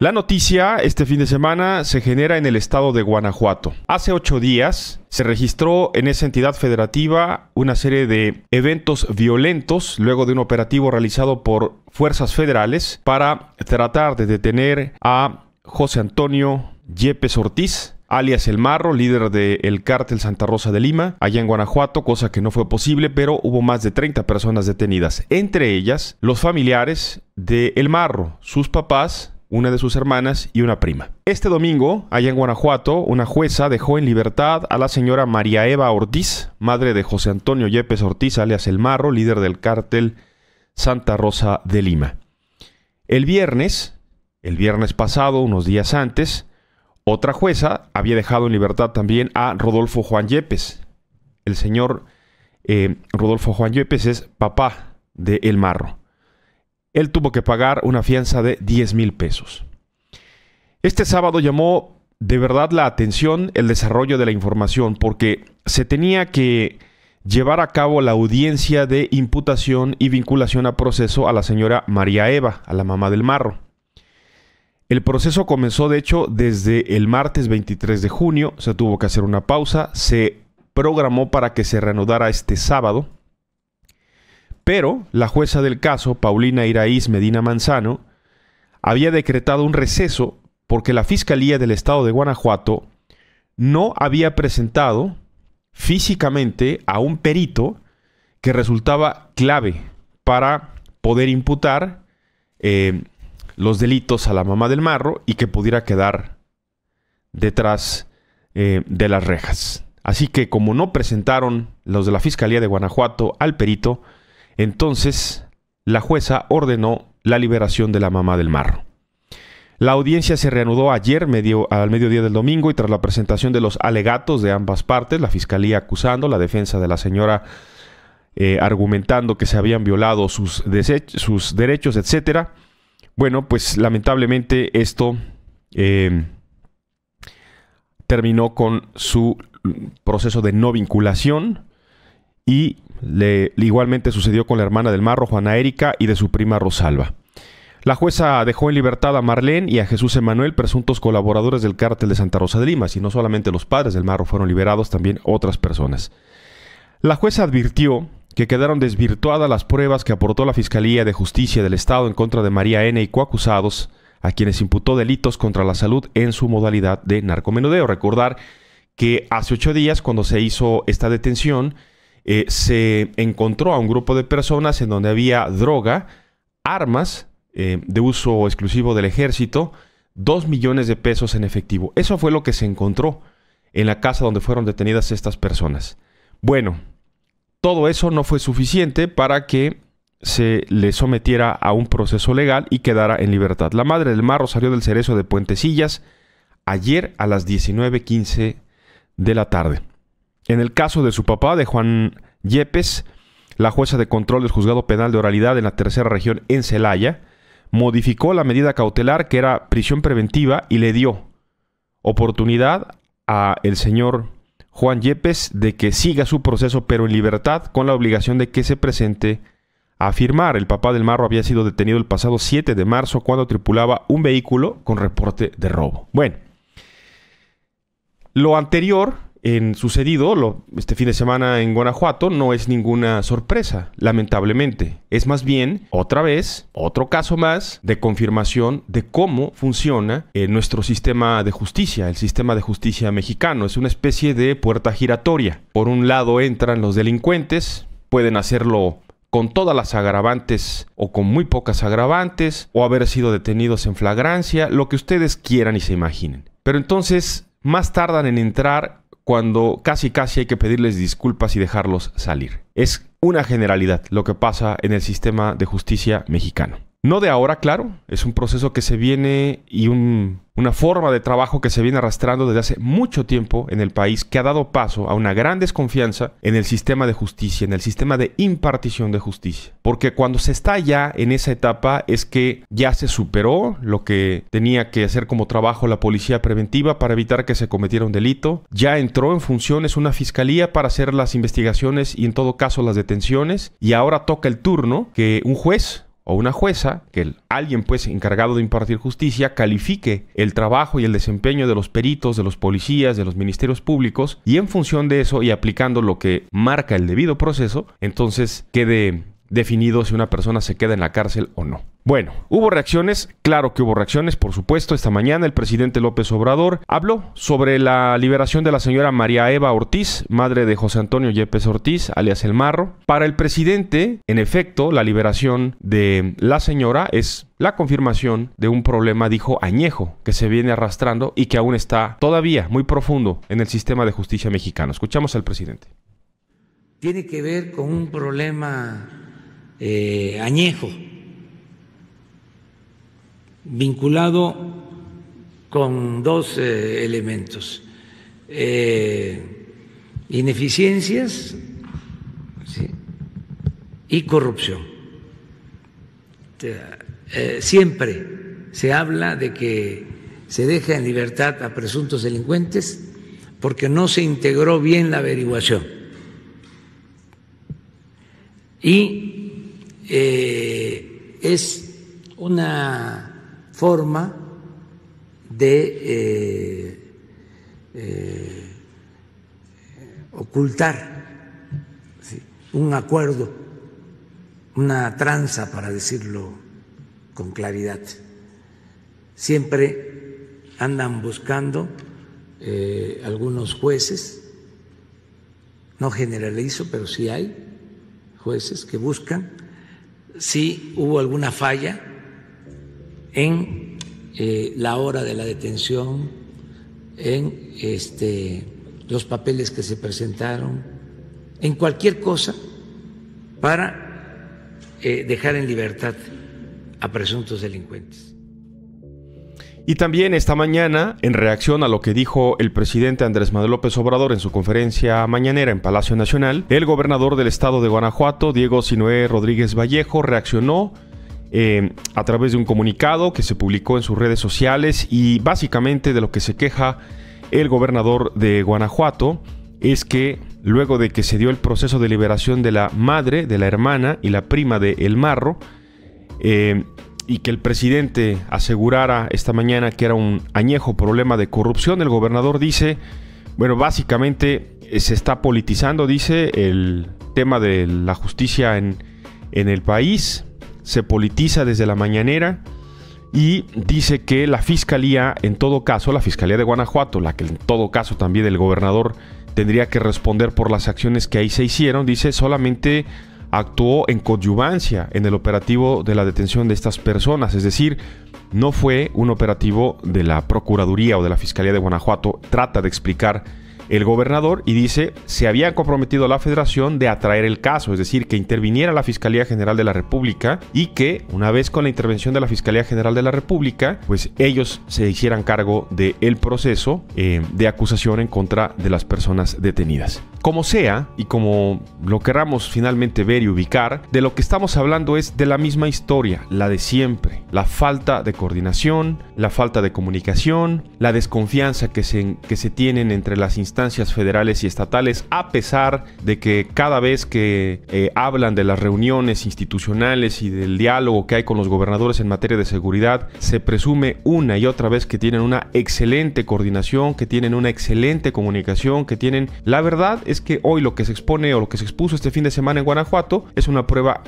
La noticia este fin de semana se genera en el estado de Guanajuato. Hace ocho días se registró en esa entidad federativa una serie de eventos violentos luego de un operativo realizado por fuerzas federales para tratar de detener a José Antonio Yepes Ortiz, alias El Marro, líder del cártel Santa Rosa de Lima, allá en Guanajuato, cosa que no fue posible, pero hubo más de 30 personas detenidas, entre ellas los familiares de El Marro, sus papás, una de sus hermanas y una prima. Este domingo, allá en Guanajuato, una jueza dejó en libertad a la señora María Eva Ortiz, madre de José Antonio Yepes Ortiz, alias El Marro, líder del cártel Santa Rosa de Lima. El viernes, el viernes pasado, unos días antes, otra jueza había dejado en libertad también a Rodolfo Juan Yepes. El señor eh, Rodolfo Juan Yepes es papá de El Marro él tuvo que pagar una fianza de 10 mil pesos. Este sábado llamó de verdad la atención el desarrollo de la información porque se tenía que llevar a cabo la audiencia de imputación y vinculación a proceso a la señora María Eva, a la mamá del marro. El proceso comenzó de hecho desde el martes 23 de junio, se tuvo que hacer una pausa, se programó para que se reanudara este sábado pero la jueza del caso, Paulina Iraíz Medina Manzano, había decretado un receso porque la Fiscalía del Estado de Guanajuato no había presentado físicamente a un perito que resultaba clave para poder imputar eh, los delitos a la mamá del marro y que pudiera quedar detrás eh, de las rejas. Así que como no presentaron los de la Fiscalía de Guanajuato al perito, entonces, la jueza ordenó la liberación de la mamá del marro. La audiencia se reanudó ayer medio, al mediodía del domingo y tras la presentación de los alegatos de ambas partes, la fiscalía acusando, la defensa de la señora eh, argumentando que se habían violado sus, sus derechos, etc. Bueno, pues lamentablemente esto eh, terminó con su proceso de no vinculación y le, igualmente sucedió con la hermana del Marro, Juana Erika, y de su prima Rosalba. La jueza dejó en libertad a Marlene y a Jesús Emanuel, presuntos colaboradores del cártel de Santa Rosa de Lima, y no solamente los padres del Marro fueron liberados, también otras personas. La jueza advirtió que quedaron desvirtuadas las pruebas que aportó la Fiscalía de Justicia del Estado en contra de María N y coacusados, a quienes imputó delitos contra la salud en su modalidad de narcomenudeo. Recordar que hace ocho días, cuando se hizo esta detención, eh, se encontró a un grupo de personas en donde había droga, armas eh, de uso exclusivo del ejército, dos millones de pesos en efectivo. Eso fue lo que se encontró en la casa donde fueron detenidas estas personas. Bueno, todo eso no fue suficiente para que se le sometiera a un proceso legal y quedara en libertad. La madre del marro salió del Cerezo de Puentecillas ayer a las 19.15 de la tarde. En el caso de su papá, de Juan Yepes, la jueza de control del juzgado penal de oralidad en la tercera región en Celaya modificó la medida cautelar que era prisión preventiva y le dio oportunidad a el señor Juan Yepes de que siga su proceso pero en libertad con la obligación de que se presente a firmar. El papá del Marro había sido detenido el pasado 7 de marzo cuando tripulaba un vehículo con reporte de robo. Bueno, lo anterior en sucedido este fin de semana en Guanajuato no es ninguna sorpresa, lamentablemente. Es más bien, otra vez, otro caso más de confirmación de cómo funciona eh, nuestro sistema de justicia, el sistema de justicia mexicano. Es una especie de puerta giratoria. Por un lado entran los delincuentes, pueden hacerlo con todas las agravantes o con muy pocas agravantes, o haber sido detenidos en flagrancia, lo que ustedes quieran y se imaginen. Pero entonces más tardan en entrar cuando casi casi hay que pedirles disculpas y dejarlos salir. Es una generalidad lo que pasa en el sistema de justicia mexicano. No de ahora, claro, es un proceso que se viene y una forma de trabajo que se viene arrastrando desde hace mucho tiempo en el país que ha dado paso a una gran desconfianza en el sistema de justicia, en el sistema de impartición de justicia. Porque cuando se está ya en esa etapa es que ya se superó lo que tenía que hacer como trabajo la policía preventiva para evitar que se cometiera un delito, ya entró en funciones una fiscalía para hacer las investigaciones y en todo caso las detenciones y ahora toca el turno que un juez o una jueza, que alguien pues encargado de impartir justicia, califique el trabajo y el desempeño de los peritos, de los policías, de los ministerios públicos, y en función de eso y aplicando lo que marca el debido proceso, entonces quede definido si una persona se queda en la cárcel o no. Bueno, hubo reacciones, claro que hubo reacciones, por supuesto. Esta mañana el presidente López Obrador habló sobre la liberación de la señora María Eva Ortiz, madre de José Antonio Yepes Ortiz, alias El Marro. Para el presidente, en efecto, la liberación de la señora es la confirmación de un problema, dijo añejo, que se viene arrastrando y que aún está todavía muy profundo en el sistema de justicia mexicano. Escuchamos al presidente. Tiene que ver con un problema eh, añejo, vinculado con dos eh, elementos. Eh, ineficiencias y corrupción. siempre se habla de que se deja en libertad a presuntos delincuentes porque no se integró bien la averiguación. Y eh, es una forma de eh, eh, ocultar un acuerdo, una tranza, para decirlo con claridad. Siempre andan buscando algunos jueces, no generalizo, pero sí hay jueces que buscan si hubo alguna falla en eh, la hora de la detención, en este, los papeles que se presentaron, en cualquier cosa para eh, dejar en libertad a presuntos delincuentes. Y también esta mañana, en reacción a lo que dijo el presidente Andrés Manuel López Obrador en su conferencia mañanera en Palacio Nacional, el gobernador del estado de Guanajuato, Diego Sinoé Rodríguez Vallejo, reaccionó eh, a través de un comunicado que se publicó en sus redes sociales y básicamente de lo que se queja el gobernador de Guanajuato es que luego de que se dio el proceso de liberación de la madre, de la hermana y la prima de El Marro, eh, y que el presidente asegurara esta mañana que era un añejo problema de corrupción, el gobernador dice, bueno, básicamente eh, se está politizando, dice, el tema de la justicia en, en el país, se politiza desde la mañanera y dice que la fiscalía, en todo caso, la fiscalía de Guanajuato, la que en todo caso también el gobernador tendría que responder por las acciones que ahí se hicieron, dice solamente actuó en coyuvancia en el operativo de la detención de estas personas, es decir, no fue un operativo de la Procuraduría o de la Fiscalía de Guanajuato, trata de explicar el gobernador y dice, se había comprometido a la federación de atraer el caso, es decir, que interviniera la Fiscalía General de la República y que, una vez con la intervención de la Fiscalía General de la República, pues ellos se hicieran cargo del el proceso eh, de acusación en contra de las personas detenidas. Como sea, y como lo querramos finalmente ver y ubicar, de lo que estamos hablando es de la misma historia, la de siempre, la falta de coordinación, la falta de comunicación, la desconfianza que se, que se tienen entre las instancias federales y estatales, a pesar de que cada vez que eh, hablan de las reuniones institucionales y del diálogo que hay con los gobernadores en materia de seguridad, se presume una y otra vez que tienen una excelente coordinación, que tienen una excelente comunicación, que tienen, la verdad, es que hoy lo que se expone o lo que se expuso este fin de semana en Guanajuato es una prueba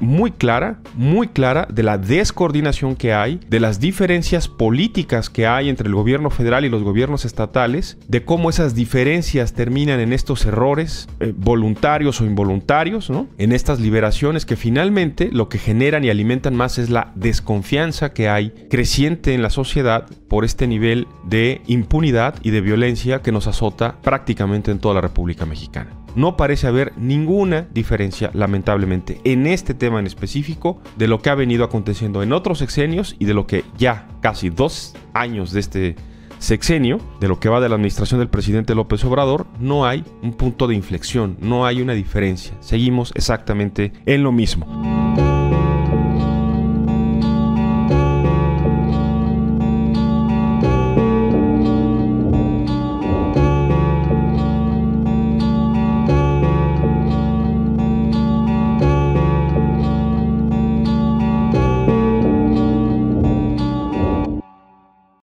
muy clara, muy clara de la descoordinación que hay, de las diferencias políticas que hay entre el gobierno federal y los gobiernos estatales, de cómo esas diferencias terminan en estos errores eh, voluntarios o involuntarios, ¿no? en estas liberaciones que finalmente lo que generan y alimentan más es la desconfianza que hay creciente en la sociedad por este nivel de impunidad y de violencia que nos azota prácticamente en toda la República. Mexicana. No parece haber ninguna diferencia, lamentablemente, en este tema en específico de lo que ha venido aconteciendo en otros sexenios y de lo que ya casi dos años de este sexenio, de lo que va de la administración del presidente López Obrador, no hay un punto de inflexión, no hay una diferencia. Seguimos exactamente en lo mismo.